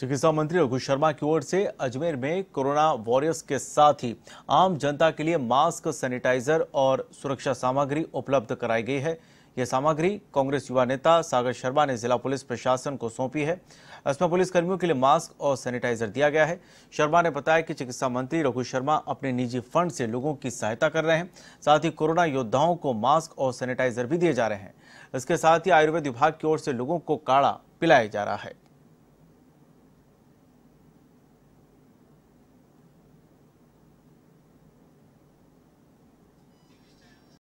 चिकित्सा मंत्री रघु शर्मा की ओर से अजमेर में कोरोना वॉरियर्स के साथ ही आम जनता के लिए मास्क सैनिटाइजर और सुरक्षा सामग्री उपलब्ध कराई गई है यह सामग्री कांग्रेस युवा नेता सागर शर्मा ने जिला पुलिस प्रशासन को सौंपी है इसमें पुलिसकर्मियों के लिए मास्क और सैनिटाइजर दिया गया है शर्मा ने बताया कि चिकित्सा मंत्री रघु शर्मा अपने निजी फंड से लोगों की सहायता कर रहे हैं साथ ही कोरोना योद्धाओं को मास्क और सैनिटाइजर भी दिए जा रहे हैं इसके साथ ही आयुर्वेद विभाग की ओर से लोगों को काढ़ा पिलाया जा रहा है